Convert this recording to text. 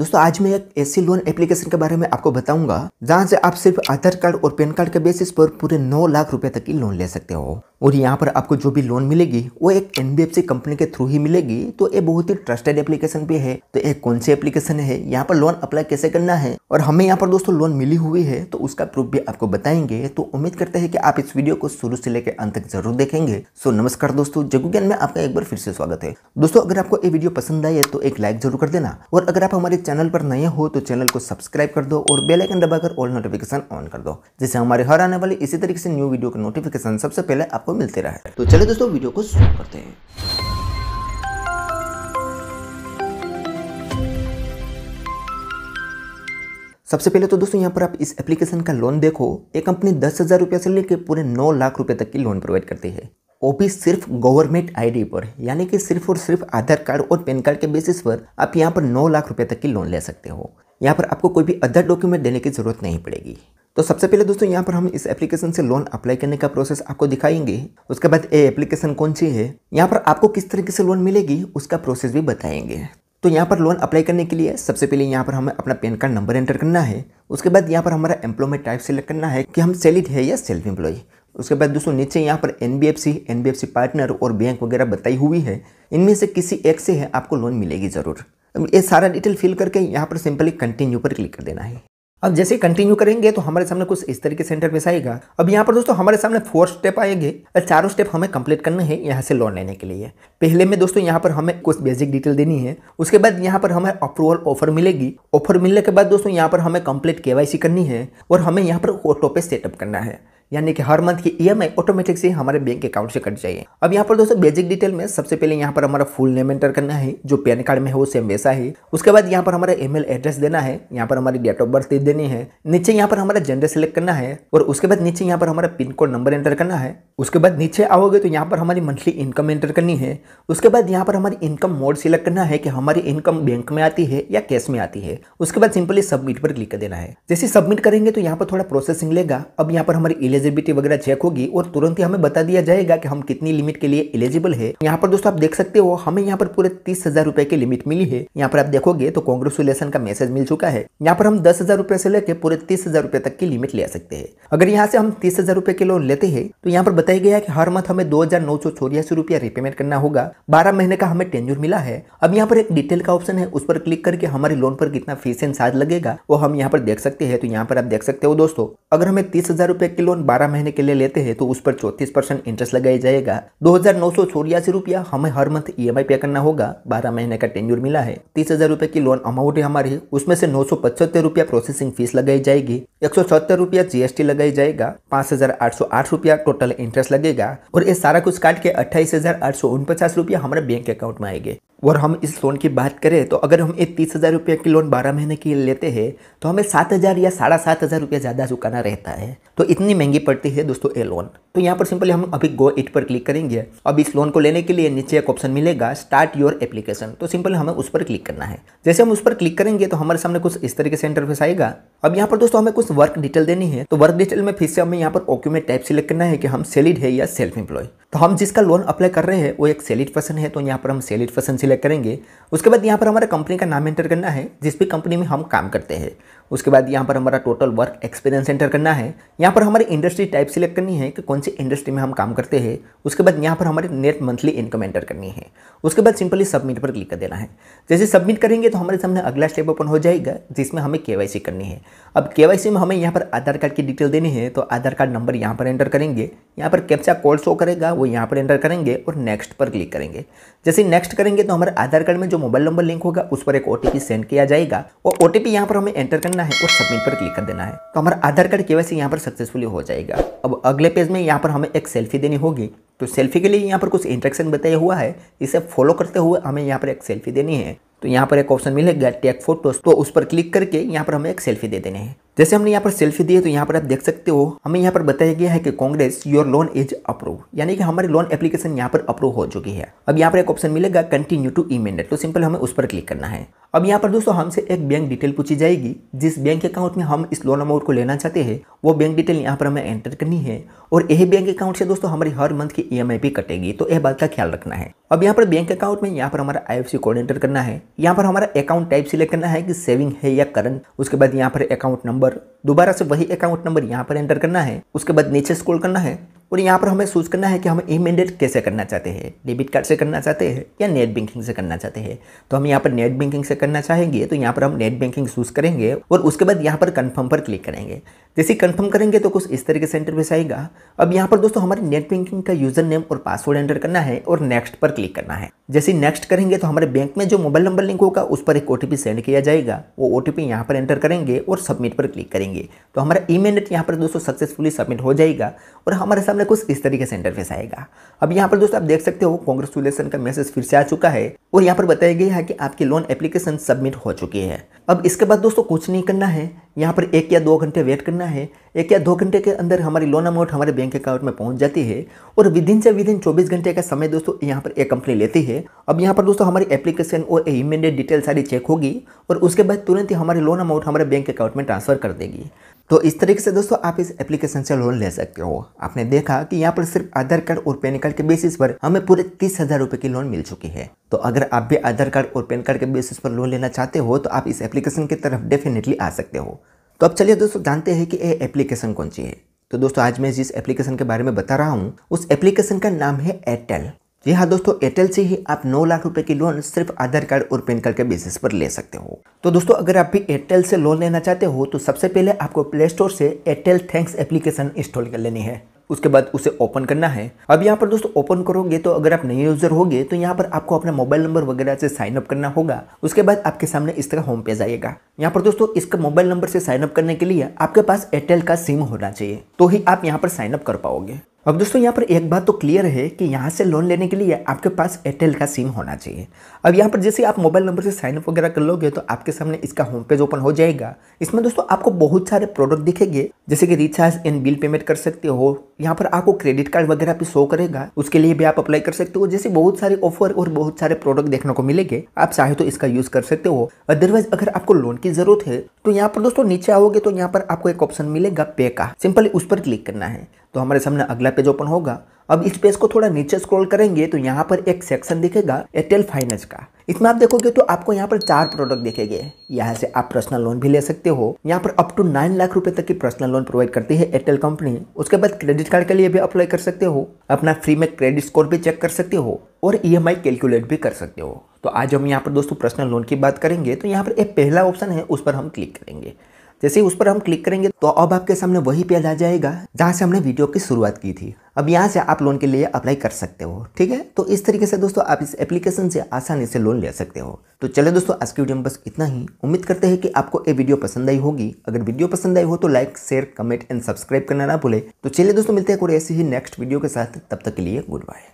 दोस्तों आज मैं एक ऐसी लोन एप्लीकेशन के बारे में आपको बताऊंगा जहां से आप सिर्फ आधार कार्ड और पैन कार्ड के बेसिस पर पूरे 9 लाख रुपए तक की लोन ले सकते हो और यहाँ पर आपको जो भी लोन मिलेगी वो एक एनबीएफसी कंपनी के थ्रू ही मिलेगी तो ये बहुत ही ट्रस्टेड एप्लीकेशन भी है तो ये कौन सी एप्लीकेशन है यहाँ पर लोन अप्लाई कैसे करना है और हमें यहाँ पर दोस्तों लोन मिली हुई है तो उसका प्रूफ भी आपको बताएंगे तो उम्मीद करते हैं कि आप इस वीडियो को शुरू से लेकर अंत तक जरूर देखेंगे सो नमस्कार दोस्तों जगू ज्ञान में आपका एक बार फिर से स्वागत है दोस्तों अगर आपको ये वीडियो पसंद है तो एक लाइक जरूर कर देना और अगर आप हमारे चैनल पर नए हो तो चैनल को सब्सक्राइब कर दो और बेल आइकन दबाकर ऑल नोटिफिकेशन ऑन कर दो जिससे हमारे हर आने वाले इसी तरीके से न्यू वीडियो के नोटिफिकेशन सबसे पहले आपको मिलते रहे तो चलिए दोस्तों वीडियो को शुरू करते हैं सबसे पहले तो दोस्तों यहाँ पर आप इस एप्लीकेशन का लोन देखो एक कंपनी दस हज़ार रुपये से लेकर पूरे नौ लाख रुपए तक की लोन प्रोवाइड करती है वो भी सिर्फ गवर्नमेंट आईडी पर यानी कि सिर्फ और सिर्फ आधार कार्ड और पैन कार्ड के बेसिस पर आप यहाँ पर नौ लाख रुपये तक की लोन ले सकते हो यहाँ पर आपको कोई भी अदर डॉक्यूमेंट देने की ज़रूरत नहीं पड़ेगी तो सबसे पहले दोस्तों यहाँ पर हम इस एप्लीकेशन से लोन अप्लाई करने का प्रोसेस आपको दिखाएंगे उसके बाद ये एप्लीकेशन कौन सी है यहाँ पर आपको किस तरीके से लोन मिलेगी उसका प्रोसेस भी बताएंगे तो यहाँ पर लोन अप्लाई करने के लिए सबसे पहले यहाँ पर हमें अपना पैन कार्ड नंबर एंटर करना है उसके बाद यहाँ पर हमारा एम्प्लॉयमेंट टाइप सेलेक्ट करना है कि हम सेलिड है या सेल्फ एम्प्लॉय उसके बाद दोस्तों नीचे यहाँ पर एन बी पार्टनर और बैंक वगैरह बताई हुई है इनमें से किसी एक से है आपको लोन मिलेगी ज़रूर ये सारा डिटेल फिल करके यहाँ पर सिंपली कंटिन्यू पर क्लिक कर देना है अब जैसे कंटिन्यू करेंगे तो हमारे सामने कुछ इस तरीके से इंटरफेस आएगा अब यहाँ पर दोस्तों हमारे सामने फोर स्टेप आएंगे और चारों स्टेप हमें कंप्लीट करने हैं यहाँ से लोन लेने के लिए पहले में दोस्तों यहाँ पर हमें कुछ बेसिक डिटेल देनी है उसके बाद यहाँ पर हमें अप्रूवल ऑफर मिलेगी ऑफर मिलने के बाद दोस्तों यहाँ पर हमें कंप्लीट के करनी है और हमें यहाँ पर ऑटो पे सेटअप करना है यानी कि हर मंथ की ईएमआई ऑटोमेटिक से हमारे बैंक अकाउंट से कट जाए अब यहाँ पर दोस्तों बेसिक डिटेल में सबसे पहले यहाँ पर हमारा फुल नेम एंटर करना है जो पैन कार्ड में है वो सेम वैसा ही उसके बाद यहाँ पर हमारा ईमेल एड्रेस देना है यहाँ पर हमारी डेट ऑफ बर्थ देनी है नीचे यहाँ पर हमारा जेंडर सेलेक्ट करना है और उसके बाद नीचे यहाँ पर हमारा पिन कोड नंबर एंटर करना है उसके बाद नीचे आओगे तो यहाँ पर हमारी मंथली इनकम एंटर करनी है उसके बाद यहाँ पर हमारी इनकम मोड सिलेक्ट करना है कि हमारी इनकम बैंक में आती है या कैश में आती है उसके बाद सिंपली सबमिट पर क्लिक कर देना है जैसे सबमिट करेंगे तो यहाँ पर थोड़ा प्रोसेसिंग लेगा अब यहाँ पर हमारी एलिजिबिलिटी वगैरह चेक होगी और तुरंत ही हमें बता दिया जाएगा कि हम कितनी लिमिट के लिए एलिजिबल है यहाँ पर दोस्तों आप देख सकते हो हमें यहाँ पर पूरे तीस हजार रुपए की लिमिट मिली है यहाँ पर आप देखोगे तो कॉन्ग्रेचुलेसन का मैसेज मिल चुका है यहाँ पर हम दस हजार रुपए से लेकर पूरे तीस हजार रुपए तक की लिमिट ले सकते हैं अगर यहाँ से हम तीस हजार रुपए के लोन लेते हैं तो यहाँ पर बताया गया की हर मंथ हमें दो हजार नौ सौ चौरासी रुपया रिपेमेंट करना होगा बारह महीने का हमें टेन्यूर मिला है अब यहाँ पर एक डिटेल का ऑप्शन है उस पर क्लिक करके हमारे लोन पर कितना फीस एंड चार्ज लगेगा वो हम यहाँ पर देख सकते हैं तो यहाँ पर आप देख सकते हो दोस्तों अगर हमें तीस हजार रुपए की लोन बारह महीने के लिए लेते हैं तो उस पर चौतीस परसेंट इंटरेस्ट लगाया जाएगा दो हजार नौ सौ चौरासी रुपया हमें हर मंथ ई e पे करना होगा बारह महीने का टेन्यूर मिला है तीस हजार की लोन अमाउंट है हमारी उसमें से नौ सौ पचहत्तर रुपया प्रोसेसिंग फीस लगाई जाएगी एक सौ छहत्तर रुपया जीएसटी लगाई जाएगा पाँच हजार आठ सौ आठ रुपया टोटल इंटरेस्ट लगेगा और ये सारा कुछ काट के अट्ठाईस हजार आठ सौ रुपया हमारे बैंक अकाउंट में आएगा और हम इस लोन की बात करें तो अगर हम ये तीस हज़ार रुपये की लोन बारह महीने की लेते हैं तो हमें सात हज़ार या साढ़ा सात हज़ार रुपया ज़्यादा चुकाना रहता है तो इतनी महंगी पड़ती है दोस्तों ये लोन तो यहाँ पर सिंपली हम अभी गो इट पर क्लिक करेंगे अब इस लोन को लेने के लिए नीचे एक ऑप्शन मिलेगा स्टार्ट योर एप्लीकेशन तो सिंपल हमें उस पर क्लिक करना है जैसे हम उस पर क्लिक करेंगे तो हमारे सामने कुछ इस तरीके से इंटरफेस आएगा अब यहाँ पर दोस्तों हमें कुछ वर्क डिटेल देनी है तो वर्क डिटेल में फिर से हमें यहाँ पर ऑक्यूमेंट टाइप सिलेक्ट करना है कि हम सेलिड है या सेल्फ एम्प्लॉय तो हम जिसका लोन अप्लाई कर रहे हैं वो एक सेलिड पर्सन है तो यहाँ पर हम सेलिड पर्सन सिलेक्ट करेंगे उसके बाद यहाँ पर हमारा कंपनी का नाम एंटर करना है जिस भी कंपनी में हम काम करते हैं उसके बाद यहाँ पर हमारा टोटल वर्क एक्सपीरियंस एंटर करना है यहाँ पर हमारी इंडस्ट्री टाइप सिलेक्ट करनी है कि कौन सी इंडस्ट्री में हम काम करते हैं उसके बाद यहाँ पर हमारी नेट मंथली इनकम एंटर करनी है उसके बाद सिंपली सबमिट पर क्लिक कर देना है जैसे सबमिट करेंगे तो हमारे सामने अगला स्टेप ओपन हो जाएगा जिसमें हमें के करनी है अब के में हमें यहाँ पर आधार कार्ड की डिटेल देनी है तो आधार कार्ड नंबर यहाँ पर एंटर करेंगे यहाँ पर कैप्चा कॉल शो करेगा वो यहाँ पर एंटर करेंगे और नेक्स्ट पर क्लिक करेंगे जैसे नेक्स्ट करेंगे तो हमारे आधार कार्ड में जो मोबाइल नंबर लिंक होगा उस पर एक ओ सेंड किया जाएगा और ओ टी यहाँ पर हमें एंटर करना देना है और सबमिट पर क्लिक कर देना है तो हमारा आधार कार्ड के वैसे यहाँ पर सक्सेसफुली हो जाएगा अब अगले पेज में यहाँ पर हमें एक सेल्फी देनी होगी तो सेल्फी के लिए यहाँ पर कुछ इंट्रेक्शन बताया हुआ है इसे फॉलो करते हुए हमें यहाँ पर एक सेल्फी देनी है तो यहाँ पर एक ऑप्शन मिलेगा टेक फोटोज तो उस पर क्लिक करके यहाँ पर हमें एक सेल्फी दे देने हैं जैसे हमने यहाँ पर सेल्फी दी है तो यहाँ पर आप देख सकते हो हमें यहाँ पर बताया गया है कि congrats your loan is approve यानी कि हमारी लोन एप्लीकेशन यहाँ पर अप्रूव हो चुकी है अब यहाँ पर एक ऑप्शन मिलेगा कंटिन्यू टू ई तो सिंपल हमें उस पर क्लिक करना है अब यहाँ पर दोस्तों हमसे एक बैंक डिटेल पूछी जाएगी जिस बैंक अकाउंट में हम इस लोन अमाउंट को लेना चाहते हैं वो बैंक डिटेल यहाँ पर हमें एंटर करनी है और यही बैंक अकाउंट से दोस्तों हमारी हर मंथ की ई भी कटेगी तो यह बात का ख्याल रखना है अब यहाँ पर बैंक अकाउंट में यहाँ पर हमारा आई कोड एंटर करना है यहाँ पर हमारा अकाउंट टाइप सिलेक्ट करना है कि सेविंग है या करंट उसके बाद यहाँ पर अकाउंट नंबर नंबर दोबारा से वही अकाउंट नंबर यहाँ पर एंटर करना है उसके बाद नीचे स्क्रॉल करना है और यहाँ पर हमें सोच करना है कि हम मैंडेट कैसे करना चाहते हैं डेबिट कार्ड से करना चाहते हैं या नेट बैंकिंग से करना चाहते हैं तो हम यहाँ पर नेट बैंकिंग से करना चाहेंगे तो यहाँ पर हम नेट बैंकिंग चूज़ करेंगे और उसके बाद यहाँ पर कन्फर्म पर क्लिक करेंगे जैसे कन्फर्म करेंगे तो कुछ इस तरीके से इंटरफेस आएगा अब यहाँ पर दोस्तों हमारे नेट बैंकिंग का यूज़र नेम और पासवर्ड एंटर करना है और नेक्स्ट पर क्लिक करना है जैसे नेक्स्ट करेंगे तो हमारे बैंक में जो मोबाइल नंबर लिंक होगा उस पर एक ओ सेंड किया जाएगा वो ओ टी पर एंटर करेंगे और सबमिट पर क्लिक करेंगे तो हमारा ई मेंडेट यहाँ पर दोस्तों सक्सेसफुली सबमिट हो जाएगा और हमारे सामने सामने कुछ इस तरीके से इंटरफेस आएगा अब यहाँ पर दोस्तों आप देख सकते हो कॉन्ग्रेचुलेसन का मैसेज फिर से आ चुका है और यहाँ पर बताया गया है कि आपकी लोन एप्लीकेशन सबमिट हो चुकी है अब इसके बाद दोस्तों कुछ नहीं करना है यहाँ पर एक या दो घंटे वेट करना है एक या दो घंटे के अंदर हमारी लोन अमाउंट हमारे बैंक अकाउंट में पहुँच जाती है और विद इन से विद इन चौबीस घंटे का समय दोस्तों यहाँ पर एक कंपनी लेती है अब यहाँ पर दोस्तों हमारी एप्लीकेशन और इमीडिएट डिटेल सारी चेक होगी और उसके बाद तुरंत ही हमारी लोन अमाउंट हमारे बैंक अकाउंट में ट्रांसफर कर देगी तो इस तरीके से दोस्तों आप इस एप्लीकेशन से लोन ले सकते हो आपने देखा कि यहाँ पर सिर्फ आधार कार्ड और पैन कार्ड के बेसिस पर हमें पूरे तीस हज़ार रुपये की लोन मिल चुकी है तो अगर आप भी आधार कार्ड और पैन कार्ड के बेसिस पर लोन लेना चाहते हो तो आप इस एप्लीकेशन की तरफ डेफिनेटली आ सकते हो तो अब चलिए दोस्तों जानते हैं कि यह एप्लीकेशन कौन सी है तो दोस्तों आज मैं जिस एप्लीकेशन के बारे में बता रहा हूँ उस एप्लीकेशन का नाम है एयरटेल जी हाँ दोस्तों एयरटेल से ही आप 9 लाख रुपए की लोन सिर्फ आधार कार्ड और पैन कार्ड के बेसिस पर ले सकते हो तो दोस्तों अगर आप भी एयरटेल से लोन लेना चाहते हो तो सबसे पहले आपको प्ले स्टोर से एयरटेल थैंक्स एप्लीकेशन इंस्टॉल कर लेनी है उसके बाद उसे ओपन करना है अब यहाँ पर दोस्तों ओपन करोगे तो अगर आप नए यूजर होगे तो यहाँ पर आपको अपना मोबाइल नंबर वगैरह से साइन अप करना होगा उसके बाद आपके सामने इस तरह होम पेज आएगा यहाँ पर दोस्तों इसका मोबाइल नंबर से साइन अप करने के लिए आपके पास एयरटेल का सिम होना चाहिए तो ही आप यहाँ पर साइन अप कर पाओगे अब दोस्तों यहाँ पर एक बात तो क्लियर है कि यहाँ से लोन लेने के लिए आपके पास एयरटेल का सिम होना चाहिए अब यहाँ पर जैसे आप मोबाइल नंबर से साइन अप वगैरह कर लोगे तो आपके सामने इसका होम पेज ओपन हो जाएगा इसमें दोस्तों आपको बहुत सारे प्रोडक्ट दिखेंगे जैसे कि रिचार्ज एंड बिल पेमेंट कर सकते हो यहाँ पर आपको क्रेडिट कार्ड वगैरह भी शो करेगा उसके लिए भी आप अप्लाई कर सकते हो जैसे बहुत सारे ऑफर और बहुत सारे प्रोडक्ट देखने को मिलेंगे आप चाहे तो इसका यूज कर सकते हो अदरवाइज अगर आपको लोन की जरूरत है तो यहाँ पर दोस्तों नीचे आओगे तो यहाँ पर आपको एक ऑप्शन मिलेगा पे का सिंपली उस पर क्लिक करना है तो हमारे सामने अगला पेज ओपन होगा अब इस पेज को थोड़ा नीचे स्क्रॉल करेंगे तो यहाँ पर एक सेक्शन दिखेगा एयरटेल फाइनेंस का इसमें आप देखोगे तो आपको यहाँ पर चार प्रोडक्ट देखेंगे यहाँ से आप पर्सनल लोन भी ले सकते हो यहाँ पर अप टू नाइन लाख रुपए तक की पर्सनल लोन प्रोवाइड करती है एयरटेल कंपनी उसके बाद क्रेडिट कार्ड के लिए भी अप्लाई कर सकते हो अपना फ्री में क्रेडिट स्कोर भी चेक कर सकते हो और ई e कैलकुलेट भी कर सकते हो तो आज हम यहाँ पर दोस्तों पर्सनल लोन की बात करेंगे तो यहाँ पर एक पहला ऑप्शन है उस पर हम क्लिक करेंगे जैसे ही उस पर हम क्लिक करेंगे तो अब आपके सामने वही पेज आ जाएगा जहाँ से हमने वीडियो की शुरुआत की थी अब यहाँ से आप लोन के लिए अप्लाई कर सकते हो ठीक है तो इस तरीके से दोस्तों आप इस एप्लीकेशन से आसानी से लोन ले सकते हो तो चले दोस्तों आज की वीडियो में बस इतना ही उम्मीद करते हैं कि आपको ये वीडियो पसंद आई होगी अगर वीडियो पसंद आई हो तो like share comment and subscribe करना ना भूले तो चलिए दोस्तों मिलते हैं कोई ऐसी ही नेक्स्ट वीडियो के साथ तब तक के लिए गुड बाय